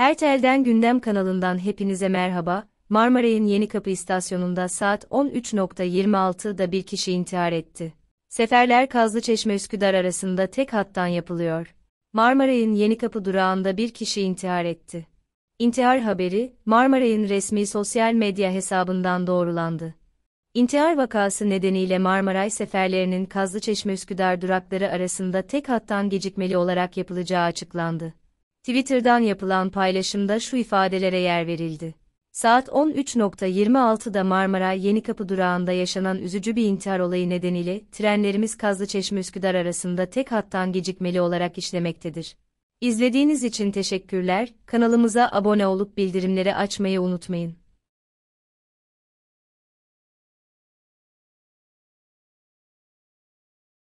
Her telden gündem kanalından hepinize merhaba. Marmaray'ın yeni kapı istasyonunda saat 13.26'da bir kişi intihar etti. Seferler Kazlı Çeşme Üsküdar arasında tek hattan yapılıyor. Marmaray'ın yeni kapı durağında bir kişi intihar etti. İntihar haberi Marmaray'ın resmi sosyal medya hesabından doğrulandı. İntihar vakası nedeniyle Marmaray seferlerinin Kazlıçeşme Üsküdar durakları arasında tek hattan gecikmeli olarak yapılacağı açıklandı. Twitter'dan yapılan paylaşımda şu ifadelere yer verildi. Saat 13.26'da Marmara Yenikapı durağında yaşanan üzücü bir intihar olayı nedeniyle trenlerimiz Kazlıçeşme-Üsküdar arasında tek hattan gecikmeli olarak işlemektedir. İzlediğiniz için teşekkürler, kanalımıza abone olup bildirimleri açmayı unutmayın.